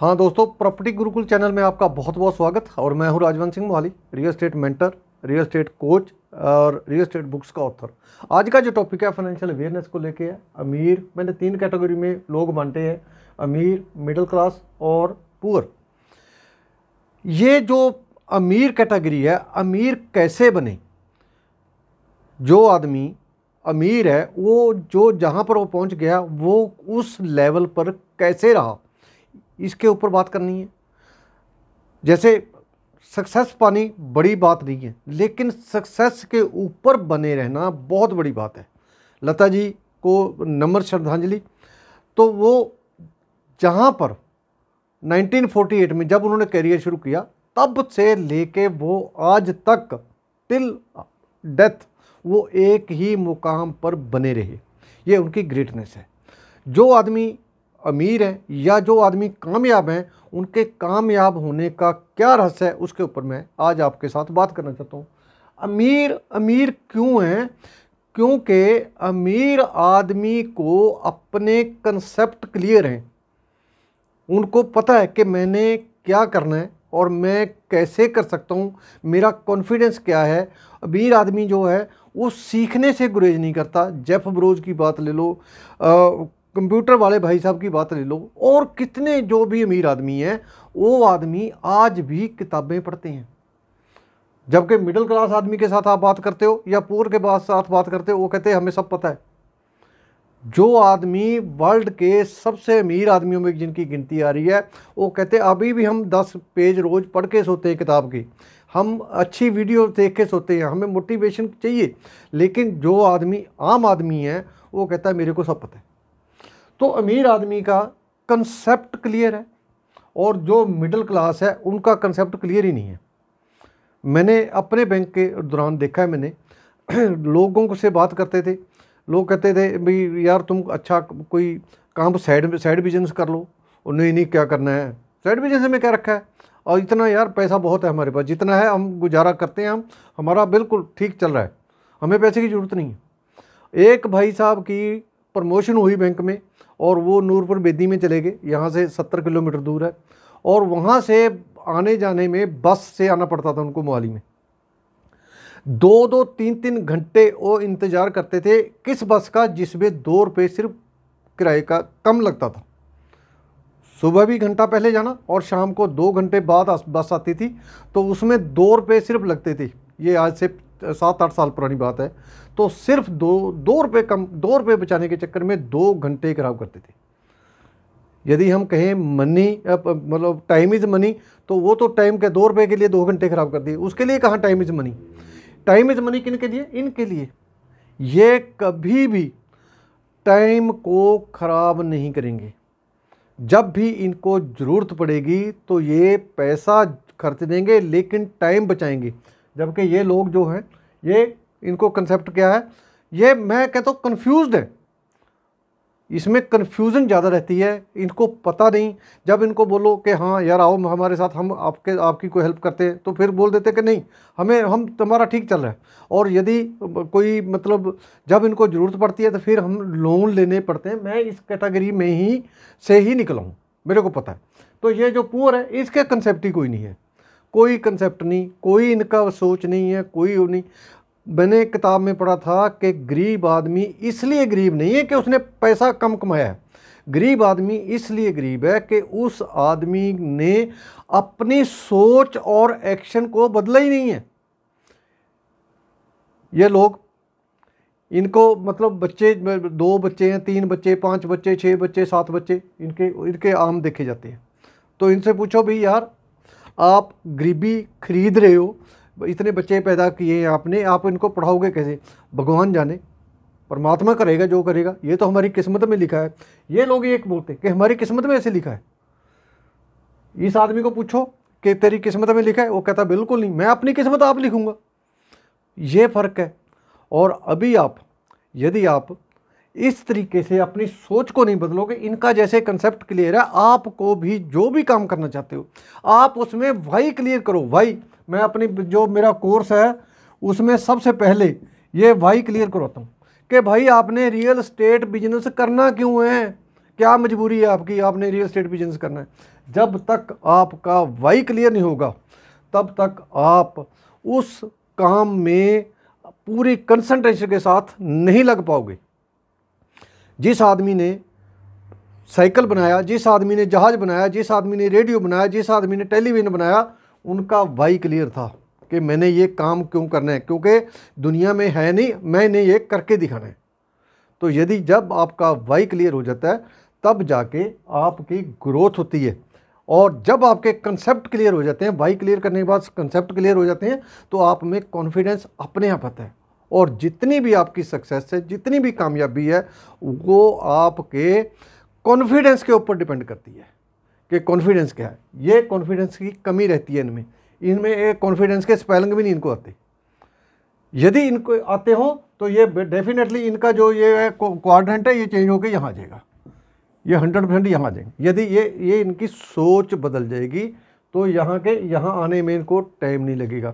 हाँ दोस्तों property Gurukul channel में आपका बहुत बहुत स्वागत और मैं हूँ Rajwant Singh Mohali real estate mentor real estate coach और रियल स्टेट बुक्स का ऑथर आज का जो टॉपिक है फाइनेंशियल अवेयरनेस को लेके है अमीर मैंने तीन कैटेगरी में लोग बांटे हैं अमीर मिडिल क्लास और पुअर ये जो अमीर कैटेगरी है अमीर कैसे बने जो आदमी अमीर है वो जो जहाँ पर वो पहुँच गया वो उस लेवल पर कैसे रहा इसके ऊपर बात करनी है जैसे सक्सेस पानी बड़ी बात नहीं है लेकिन सक्सेस के ऊपर बने रहना बहुत बड़ी बात है लता जी को नम्र श्रद्धांजलि तो वो जहाँ पर 1948 में जब उन्होंने करियर शुरू किया तब से लेके वो आज तक टिल डेथ वो एक ही मुकाम पर बने रहे ये उनकी ग्रेटनेस है जो आदमी अमीर हैं या जो आदमी कामयाब हैं उनके कामयाब होने का क्या रहस्य है उसके ऊपर मैं आज आपके साथ बात करना चाहता हूँ अमीर अमीर क्यों हैं क्योंकि अमीर आदमी को अपने कंसेप्ट क्लियर हैं उनको पता है कि मैंने क्या करना है और मैं कैसे कर सकता हूँ मेरा कॉन्फिडेंस क्या है अमीर आदमी जो है वो सीखने से गुरेज नहीं करता जेफ ब्रोज की बात ले लो कंप्यूटर वाले भाई साहब की बात ले लो और कितने जो भी अमीर आदमी हैं वो आदमी आज भी किताबें पढ़ते हैं जबकि मिडिल क्लास आदमी के साथ आप बात करते हो या पूर के बाद साथ बात करते हो वो कहते हैं हमें सब पता है जो आदमी वर्ल्ड के सबसे अमीर आदमियों में जिनकी गिनती आ रही है वो कहते हैं अभी भी हम दस पेज रोज़ पढ़ के सोते हैं किताब की हम अच्छी वीडियो देख के सोते हैं हमें मोटिवेशन चाहिए लेकिन जो आदमी आम आदमी है वो कहता है मेरे को सब पता है तो अमीर आदमी का कंसेप्ट क्लियर है और जो मिडिल क्लास है उनका कंसेप्ट क्लियर ही नहीं है मैंने अपने बैंक के दौरान देखा है मैंने लोगों को से बात करते थे लोग कहते थे भाई यार तुम अच्छा कोई काम साइड साइड बिजनेस कर लो और नहीं नहीं क्या करना है साइड बिजनेस में क्या रखा है और इतना यार पैसा बहुत है हमारे पास जितना है हम गुजारा करते हैं हम हमारा बिल्कुल ठीक चल रहा है हमें पैसे की ज़रूरत नहीं है एक भाई साहब की प्रमोशन हुई बैंक में और वो नूरपुर बेदी में चले गए यहाँ से सत्तर किलोमीटर दूर है और वहाँ से आने जाने में बस से आना पड़ता था उनको मोहाली में दो दो तीन तीन घंटे वो इंतज़ार करते थे किस बस का जिसमें दो रुपये सिर्फ किराए का कम लगता था सुबह भी घंटा पहले जाना और शाम को दो घंटे बाद बस आती थी तो उसमें दो रुपये सिर्फ लगते थे ये आज से सात आठ साल पुरानी बात है तो सिर्फ दो दो रुपये कम दो रुपये बचाने के चक्कर में दो घंटे खराब करते थे यदि हम कहें मनी मतलब टाइम इज़ मनी तो वो तो टाइम के दो रुपये के लिए दो घंटे खराब कर दिए उसके लिए कहाँ time is money time is money किन के लिए इनके लिए ये कभी भी टाइम को ख़राब नहीं करेंगे जब भी इनको ज़रूरत पड़ेगी तो ये पैसा खर्च देंगे लेकिन टाइम बचाएंगे जबकि ये लोग जो हैं ये इनको कंसेप्ट क्या है ये मैं कहता हूँ कन्फ्यूज़ है इसमें कन्फ्यूज़न ज़्यादा रहती है इनको पता नहीं जब इनको बोलो कि हाँ यार आओ हमारे साथ हम आपके आपकी कोई हेल्प करते हैं तो फिर बोल देते कि नहीं हमें हम तुम्हारा ठीक चल रहा है और यदि कोई मतलब जब इनको ज़रूरत पड़ती है तो फिर हम लोन लेने पड़ते हैं मैं इस कैटेगरी में ही से ही निकला हूँ मेरे को पता है तो ये जो पुअर है इसके कंसेप्ट ही कोई नहीं है कोई कंसेप्ट नहीं कोई इनका सोच नहीं है कोई वो नहीं मैंने किताब में पढ़ा था कि गरीब आदमी इसलिए गरीब नहीं है कि उसने पैसा कम कमाया है गरीब आदमी इसलिए गरीब है कि उस आदमी ने अपनी सोच और एक्शन को बदला ही नहीं है ये लोग इनको मतलब बच्चे दो बच्चे हैं तीन बच्चे पांच बच्चे छः बच्चे सात बच्चे इनके इनके आम देखे जाते हैं तो इनसे पूछो भाई यार आप गरीबी खरीद रहे हो इतने बच्चे पैदा किए हैं आपने आप इनको पढ़ाओगे कैसे भगवान जाने परमात्मा करेगा जो करेगा ये तो हमारी किस्मत में लिखा है ये लोग एक बोलते हैं कि हमारी किस्मत में ऐसे लिखा है इस आदमी को पूछो कि तेरी किस्मत में लिखा है वो कहता बिल्कुल नहीं मैं अपनी किस्मत आप लिखूँगा ये फ़र्क है और अभी आप यदि आप इस तरीके से अपनी सोच को नहीं बदलोगे इनका जैसे कंसेप्ट क्लियर है आपको भी जो भी काम करना चाहते हो आप उसमें वाई क्लियर करो वाई मैं अपनी जो मेरा कोर्स है उसमें सबसे पहले ये वाई क्लियर करवाता हूँ कि भाई आपने रियल स्टेट बिजनेस करना क्यों है क्या मजबूरी है आपकी आपने रियल इस्टेट बिजनेस करना है जब तक आपका वाई क्लियर नहीं होगा तब तक आप उस काम में पूरी कंसंट्रेशन के साथ नहीं लग पाओगे जिस आदमी ने साइकिल बनाया जिस आदमी ने जहाज़ बनाया जिस आदमी ने रेडियो बनाया जिस आदमी ने टेलीविज़न बनाया उनका वाई क्लियर था कि मैंने ये काम क्यों करना है क्योंकि दुनिया में है नहीं मैंने ये करके दिखाना है तो यदि जब आपका वाई क्लियर हो जाता है तब जाके आपकी ग्रोथ होती है और जब आपके कंसेप्ट क्लियर हो जाते हैं वाई क्लियर करने के बाद कंसेप्ट क्लियर हो जाते हैं तो आप में कॉन्फिडेंस अपने आप आता है और जितनी भी आपकी सक्सेस है जितनी भी कामयाबी है वो आपके कॉन्फिडेंस के ऊपर डिपेंड करती है कि कॉन्फिडेंस क्या है ये कॉन्फिडेंस की कमी रहती है इनमें इनमें कॉन्फिडेंस के स्पेलिंग भी नहीं इनको आते यदि इनको आते हों तो ये डेफिनेटली इनका जो ये क्वाड्रेंट है ये चेंज होकर यहाँ आ जाएगा ये हंड्रेड परसेंट यहाँ आ जाएंगे यदि ये ये इनकी सोच बदल जाएगी तो यहाँ के यहाँ आने में इनको टाइम नहीं लगेगा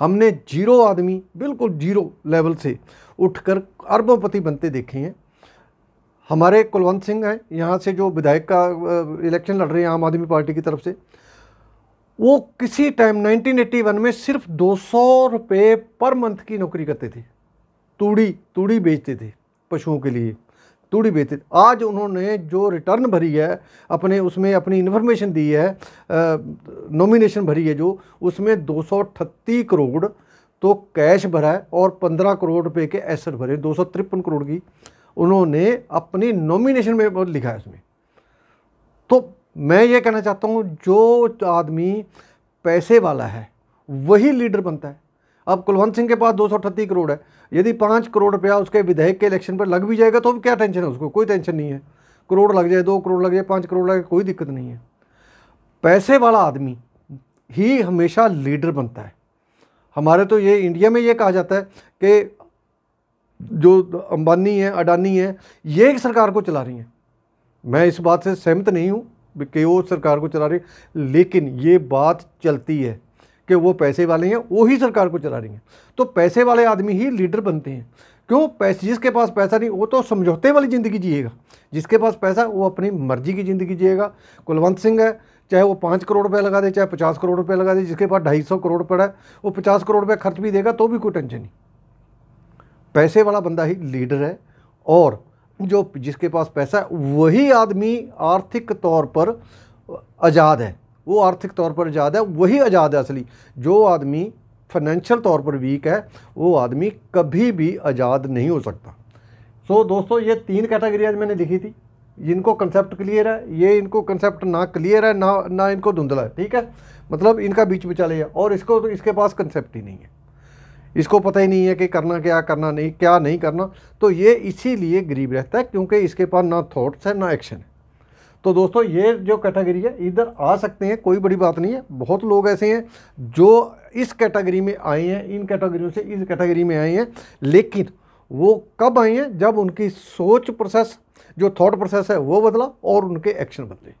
हमने जीरो आदमी बिल्कुल जीरो लेवल से उठकर अरबोंपति बनते देखे हैं हमारे कुलवंत सिंह हैं यहाँ से जो विधायक का इलेक्शन लड़ रहे हैं आम आदमी पार्टी की तरफ से वो किसी टाइम 1981 में सिर्फ दो सौ रुपये पर मंथ की नौकरी करते थे तूड़ी तूड़ी बेचते थे पशुओं के लिए तुड़ी बेहतर आज उन्होंने जो रिटर्न भरी है अपने उसमें अपनी इन्फॉर्मेशन दी है नॉमिनेशन भरी है जो उसमें दो करोड़ तो कैश भरा है और 15 करोड़ रुपए के एसेट भरे दो करोड़ की उन्होंने अपनी नॉमिनेशन में लिखा है उसमें तो मैं ये कहना चाहता हूँ जो आदमी पैसे वाला है वही लीडर बनता है अब कुलवंत सिंह के पास दो करोड़ है यदि पाँच करोड़ रुपया उसके विधेयक के इलेक्शन पर लग भी जाएगा तो अब क्या टेंशन है उसको कोई टेंशन नहीं है करोड़ लग जाए दो करोड़ लग जाए पाँच करोड़ लग कोई दिक्कत नहीं है पैसे वाला आदमी ही हमेशा लीडर बनता है हमारे तो ये इंडिया में ये कहा जाता है कि जो अंबानी है अडानी है ये एक सरकार को चला रही हैं मैं इस बात से सहमत नहीं हूँ कि वो सरकार को चला रही लेकिन ये बात चलती है कि वो पैसे वाले हैं वो ही सरकार को चला रही हैं तो पैसे वाले आदमी ही लीडर बनते हैं क्यों पैसे जिसके पास पैसा नहीं वो तो समझौते वाली ज़िंदगी जिएगा जिसके पास पैसा वो अपनी मर्जी की ज़िंदगी जिएगा कुलवंत सिंह है चाहे वो पाँच करोड़ रुपये लगा दे चाहे पचास करोड़ रुपये लगा दे जिसके पास ढाई सौ करोड़ पड़ा है वो पचास करोड़ रुपये खर्च भी देगा तो भी कोई टेंशन नहीं पैसे वाला बंदा ही लीडर है और जो जिसके पास पैसा है वही आदमी आर्थिक तौर पर आज़ाद है वो आर्थिक तौर पर आज़ाद है वही आज़ाद है असली जो आदमी फाइनेंशियल तौर पर वीक है वो आदमी कभी भी आज़ाद नहीं हो सकता सो so, दोस्तों ये तीन कैटेगरी मैंने लिखी थी जिनको कंसेप्ट क्लियर है ये इनको कंसेप्ट ना क्लियर है ना ना इनको धुंधला है ठीक है मतलब इनका बीच चले है और इसको तो इसके पास कंसेप्ट ही नहीं है इसको पता ही नहीं है कि करना क्या करना नहीं क्या नहीं करना तो ये इसीलिए गरीब रहता है क्योंकि इसके पास ना थॉट्स है ना एक्शन है तो दोस्तों ये जो कैटेगरी है इधर आ सकते हैं कोई बड़ी बात नहीं है बहुत लोग ऐसे हैं जो इस कैटेगरी में आए हैं इन कैटेगरियों से इस कैटेगरी में आए हैं लेकिन वो कब आए हैं जब उनकी सोच प्रोसेस जो थॉट प्रोसेस है वो बदला और उनके एक्शन बदले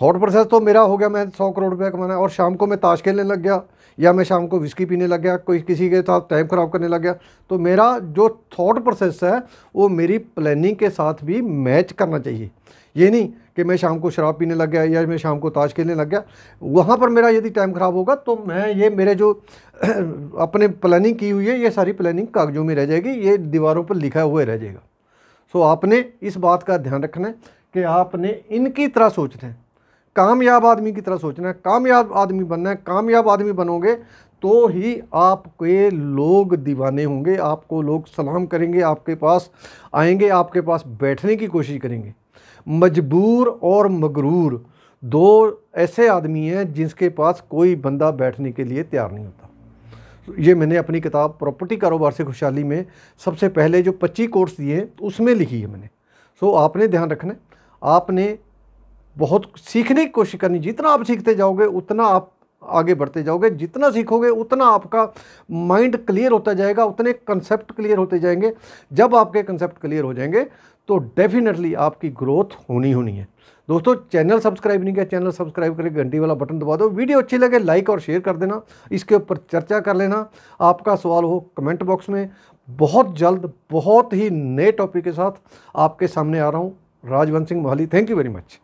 थॉट प्रोसेस तो मेरा हो गया मैं सौ करोड़ रुपया कमाना और शाम को मैं ताश खेलने लग गया या मैं शाम को विस्की पीने लग गया कोई किसी के साथ टाइम ख़राब करने लग गया तो मेरा जो थॉट प्रोसेस है वो मेरी प्लानिंग के साथ भी मैच करना चाहिए ये नहीं कि मैं शाम को शराब पीने लग गया या मैं शाम को ताश खेलने लग गया वहाँ पर मेरा यदि टाइम ख़राब होगा तो मैं ये मेरे जो अपने प्लानिंग की हुई है ये सारी प्लानिंग कागजों में रह जाएगी ये दीवारों पर लिखा हुआ रह जाएगा सो आपने इस बात का ध्यान रखना है कि आपने इनकी तरह सोचना है कामयाब आदमी की तरह सोचना है कामयाब आदमी बनना है कामयाब आदमी बनोगे तो ही आपके लोग दीवाने होंगे आपको लोग सलाम करेंगे आपके पास आएंगे आपके पास बैठने की कोशिश करेंगे मजबूर और मगरूर दो ऐसे आदमी हैं जिसके पास कोई बंदा बैठने के लिए तैयार नहीं होता ये मैंने अपनी किताब प्रॉपर्टी कारोबार से खुशहाली में सबसे पहले जो पच्चीस कोर्स दिए तो उसमें लिखी है मैंने सो आपने ध्यान रखना आपने बहुत सीखने की कोशिश करनी जितना आप सीखते जाओगे उतना आप आगे बढ़ते जाओगे जितना सीखोगे उतना आपका माइंड क्लियर होता जाएगा उतने कंसेप्ट क्लियर होते जाएंगे जब आपके कंसेप्ट क्लियर हो जाएंगे तो डेफिनेटली आपकी ग्रोथ होनी होनी है दोस्तों चैनल सब्सक्राइब नहीं किया चैनल सब्सक्राइब करके घंटी वाला बटन दबा दो वीडियो अच्छी लगे लाइक और शेयर कर देना इसके ऊपर चर्चा कर लेना आपका सवाल हो कमेंट बॉक्स में बहुत जल्द बहुत ही नए टॉपिक के साथ आपके सामने आ रहा हूँ Rajwant Singh Mohali thank you very much